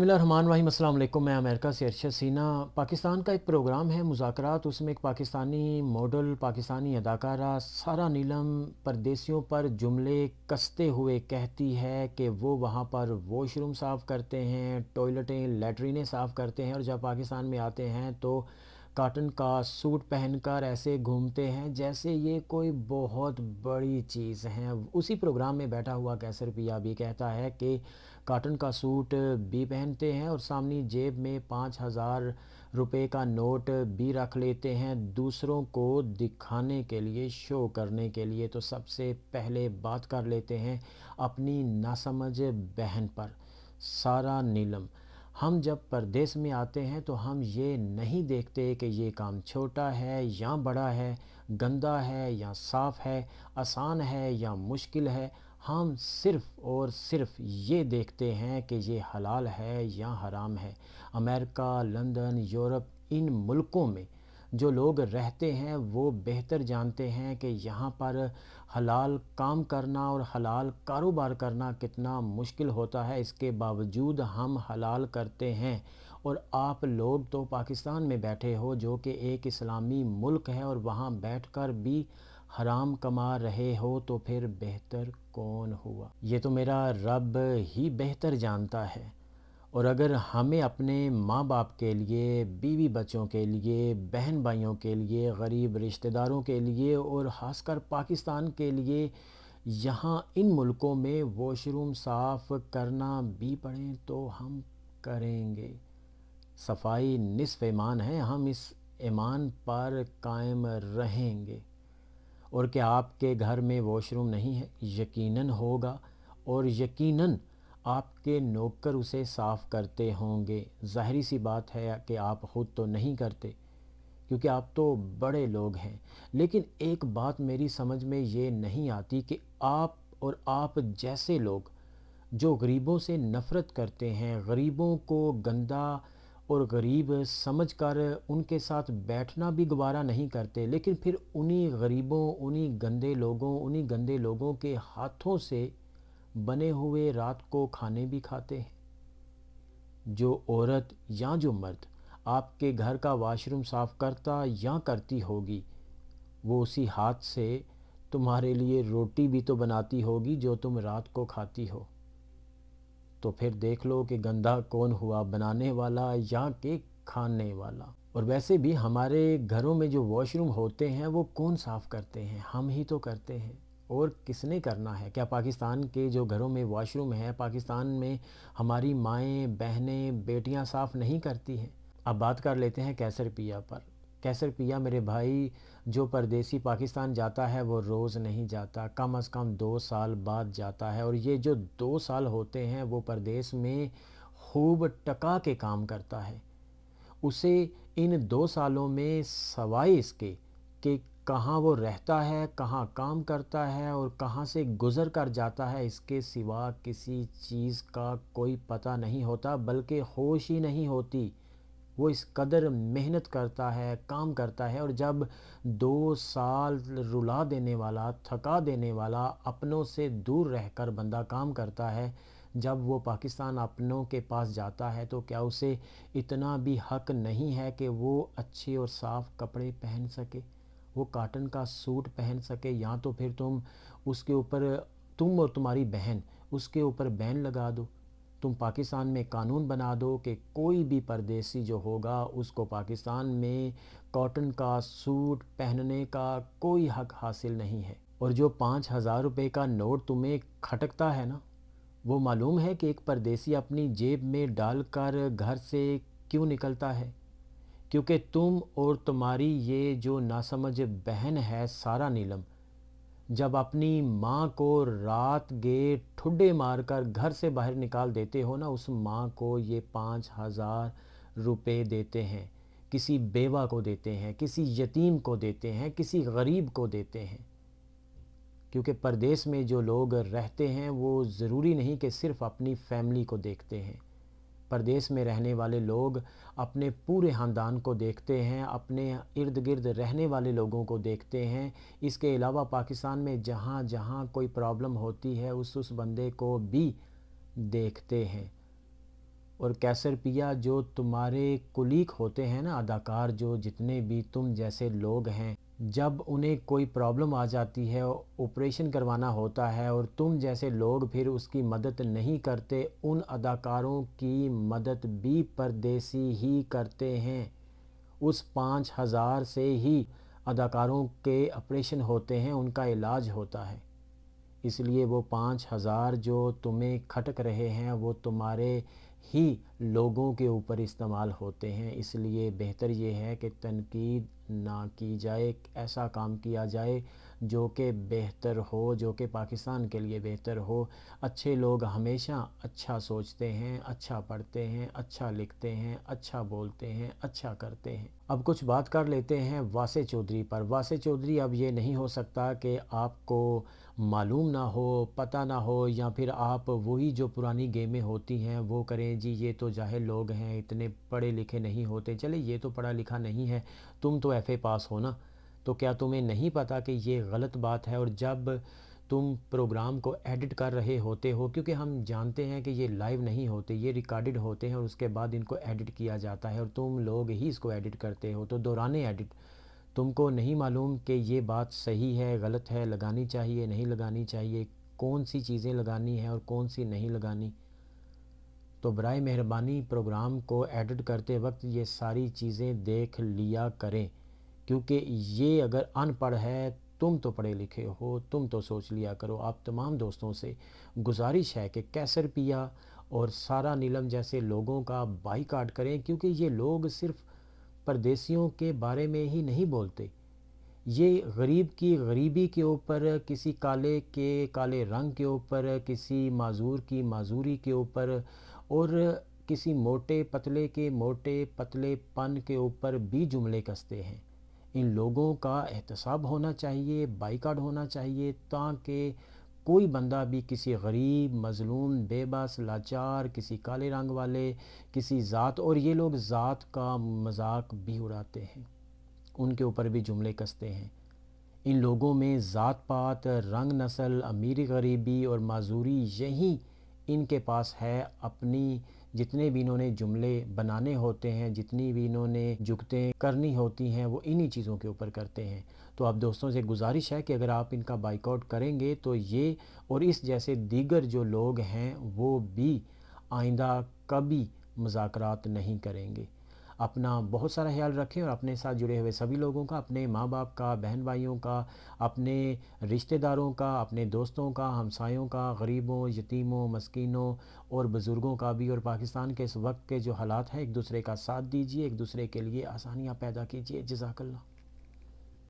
वाहिम अल्लाम मैं अमेरिका से अरशद सीना पाकिस्तान का एक प्रोग्राम है मुजाकरात उसमें एक पाकिस्तानी मॉडल पाकिस्तानी अदाकारा सारा नीलम परदेसियों पर जुमले कसते हुए कहती है कि वो वहाँ पर वॉशरूम साफ़ करते हैं टॉयलेटें लेटरिनें साफ़ करते हैं और जब पाकिस्तान में आते हैं तो काटन का सूट पहनकर ऐसे घूमते हैं जैसे ये कोई बहुत बड़ी चीज़ है उसी प्रोग्राम में बैठा हुआ कैसर पिया भी कहता है कि काटन का सूट भी पहनते हैं और सामने जेब में पाँच हज़ार रुपये का नोट भी रख लेते हैं दूसरों को दिखाने के लिए शो करने के लिए तो सबसे पहले बात कर लेते हैं अपनी नासमझ बहन पर सारा नीलम हम जब परदेश में आते हैं तो हम ये नहीं देखते कि ये काम छोटा है या बड़ा है गंदा है या साफ़ है आसान है या मुश्किल है हम सिर्फ़ और सिर्फ ये देखते हैं कि ये हलाल है या हराम है अमेरिका लंदन यूरोप इन मुल्कों में जो लोग रहते हैं वो बेहतर जानते हैं कि यहाँ पर हलाल काम करना और हलाल कारोबार करना कितना मुश्किल होता है इसके बावजूद हम हलाल करते हैं और आप लोग तो पाकिस्तान में बैठे हो जो कि एक इस्लामी मुल्क है और वहाँ बैठकर भी हराम कमा रहे हो तो फिर बेहतर कौन हुआ ये तो मेरा रब ही बेहतर जानता है और अगर हमें अपने माँ बाप के लिए बीवी बच्चों के लिए बहन भाइयों के लिए गरीब रिश्तेदारों के लिए और ख़ासकर पाकिस्तान के लिए यहाँ इन मुल्कों में वॉशरूम साफ़ करना भी पड़े तो हम करेंगे सफाई निसफ़ ईमान है हम इस ईमान पर कायम रहेंगे और क्या आपके घर में वॉशरूम नहीं है यकीनन होगा और यकीनन आपके नौकर उसे साफ़ करते होंगे ज़ाहरी सी बात है कि आप ख़ुद तो नहीं करते क्योंकि आप तो बड़े लोग हैं लेकिन एक बात मेरी समझ में ये नहीं आती कि आप और आप जैसे लोग जो गरीबों से नफ़रत करते हैं गरीबों को गंदा और गरीब समझकर उनके साथ बैठना भी गवारा नहीं करते लेकिन फिर उन्हीं गरीबों उन्हीं गंदे लोगों उन्हीं गंदे लोगों के हाथों से बने हुए रात को खाने भी खाते हैं जो औरत या जो मर्द आपके घर का वाशरूम साफ़ करता या करती होगी वो उसी हाथ से तुम्हारे लिए रोटी भी तो बनाती होगी जो तुम रात को खाती हो तो फिर देख लो कि गंदा कौन हुआ बनाने वाला या कि खाने वाला और वैसे भी हमारे घरों में जो वॉशरूम होते हैं वो कौन साफ़ करते हैं हम ही तो करते हैं और किसने करना है क्या पाकिस्तान के जो घरों में वॉशरूम है पाकिस्तान में हमारी माएँ बहनें बेटियाँ साफ़ नहीं करती हैं अब बात कर लेते हैं कैसर पिया पर कैसर पिया मेरे भाई जो परदेसी पाकिस्तान जाता है वो रोज़ नहीं जाता कम अज़ कम दो साल बाद जाता है और ये जो दो साल होते हैं वो परदेस में खूब टका के काम करता है उसे इन दो सालों में सवाए इसके कि कहाँ वो रहता है कहाँ काम करता है और कहाँ से गुज़र कर जाता है इसके सिवा किसी चीज़ का कोई पता नहीं होता बल्कि होश ही नहीं होती वो इस कदर मेहनत करता है काम करता है और जब दो साल रुला देने वाला थका देने वाला अपनों से दूर रहकर बंदा काम करता है जब वो पाकिस्तान अपनों के पास जाता है तो क्या उसे इतना भी हक नहीं है कि वो अच्छे और साफ़ कपड़े पहन सके वो काटन का सूट पहन सके या तो फिर तुम उसके ऊपर तुम और तुम्हारी बहन उसके ऊपर बैन लगा दो तुम पाकिस्तान में कानून बना दो कि कोई भी परदेसी जो होगा उसको पाकिस्तान में कॉटन का सूट पहनने का कोई हक हासिल नहीं है और जो पाँच हज़ार रुपये का नोट तुम्हें खटकता है ना वो मालूम है कि एक परदेसी अपनी जेब में डालकर घर से क्यों निकलता है क्योंकि तुम और तुम्हारी ये जो नासमझ बहन है सारा नीलम जब अपनी माँ को रात गए ठुड्डे मारकर घर से बाहर निकाल देते हो ना उस माँ को ये पाँच हज़ार रुपये देते हैं किसी बेवा को देते हैं किसी यतीम को देते हैं किसी गरीब को देते हैं क्योंकि परदेश में जो लोग रहते हैं वो ज़रूरी नहीं कि सिर्फ़ अपनी फैमिली को देखते हैं प्रदेश में रहने वाले लोग अपने पूरे ख़ानदान को देखते हैं अपने इर्द गिर्द रहने वाले लोगों को देखते हैं इसके अलावा पाकिस्तान में जहाँ जहाँ कोई प्रॉब्लम होती है उस उस बंदे को भी देखते हैं और कैसर पिया जो तुम्हारे कुलीक होते हैं ना अदाकार जो जितने भी तुम जैसे लोग हैं जब उन्हें कोई प्रॉब्लम आ जाती है ऑपरेशन करवाना होता है और तुम जैसे लोग फिर उसकी मदद नहीं करते उन अदाकारों की मदद भी परदेसी ही करते हैं उस पाँच हज़ार से ही अदाकारों के ऑपरेशन होते हैं उनका इलाज होता है इसलिए वो पाँच हज़ार जो तुम्हें खटक रहे हैं वो तुम्हारे ही लोगों के ऊपर इस्तेमाल होते हैं इसलिए बेहतर ये है कि तनकीद ना की जाए ऐसा काम किया जाए जो कि बेहतर हो जो कि पाकिस्तान के लिए बेहतर हो अच्छे लोग हमेशा अच्छा सोचते हैं अच्छा पढ़ते हैं अच्छा लिखते हैं अच्छा बोलते हैं अच्छा करते हैं अब कुछ बात कर लेते हैं वासे चौधरी पर वासे चौधरी अब ये नहीं हो सकता कि आपको मालूम ना हो पता ना हो या फिर आप वही जो पुरानी गेमें होती हैं वो करें जी ये तो तो जाहिर लोग हैं इतने पढ़े लिखे नहीं होते चले ये तो पढ़ा लिखा नहीं है तुम तो एफ़ पास हो ना तो क्या तुम्हें नहीं पता कि ये गलत बात है और जब तुम प्रोग्राम को एडिट कर रहे होते हो क्योंकि हम जानते हैं कि ये लाइव नहीं होते ये रिकॉर्डेड होते हैं और उसके बाद इनको एडिट किया जाता है और तुम लोग ही इसको एडिट करते हो तो दौरान एडिट तुमको नहीं मालूम कि ये बात सही है गलत है लगानी चाहिए नहीं लगानी चाहिए कौन सी चीज़ें लगानी है और कौन सी नहीं लगानी तो बर मेहरबानी प्रोग्राम को एडिट करते वक्त ये सारी चीज़ें देख लिया करें क्योंकि ये अगर अनपढ़ है तुम तो पढ़े लिखे हो तुम तो सोच लिया करो आप तमाम दोस्तों से गुजारिश है कि कैसर पिया और सारा नीलम जैसे लोगों का बाईकाट करें क्योंकि ये लोग सिर्फ परदेसियों के बारे में ही नहीं बोलते ये गरीब की गरीबी के ऊपर किसी काले के काले रंग के ऊपर किसी माजूर की माजूरी के ऊपर और किसी मोटे पतले के मोटे पतले पन के ऊपर भी जुमले कसते हैं इन लोगों का एहतसाब होना चाहिए बाइकाट होना चाहिए ताकि कोई बंदा भी किसी गरीब मजलूम बेबस लाचार किसी काले रंग वाले किसी ज़ात और ये लोग ज़ात का मजाक भी उड़ाते हैं उनके ऊपर भी जुमले कसते हैं इन लोगों में ज़ात पात रंग नस्ल अमीरी गरीबी और माजूरी यही इनके पास है अपनी जितने भी इन्होंने जुमले बनाने होते हैं जितनी भी इन्होंने जुगतें करनी होती हैं वो इन्हीं चीज़ों के ऊपर करते हैं तो आप दोस्तों से गुजारिश है कि अगर आप इनका बाइकआउट करेंगे तो ये और इस जैसे दीगर जो लोग हैं वो भी आइंदा कभी मजाक नहीं करेंगे अपना बहुत सारा ख्याल रखें और अपने साथ जुड़े हुए सभी लोगों का अपने माँ बाप का बहन भाइयों का अपने रिश्तेदारों का अपने दोस्तों का हमसायों का गरीबों यतीमों मस्किनों और बुज़ुर्गों का भी और पाकिस्तान के इस वक्त के जो हालात हैं एक दूसरे का साथ दीजिए एक दूसरे के लिए आसानियाँ पैदा कीजिए जजाकल्ला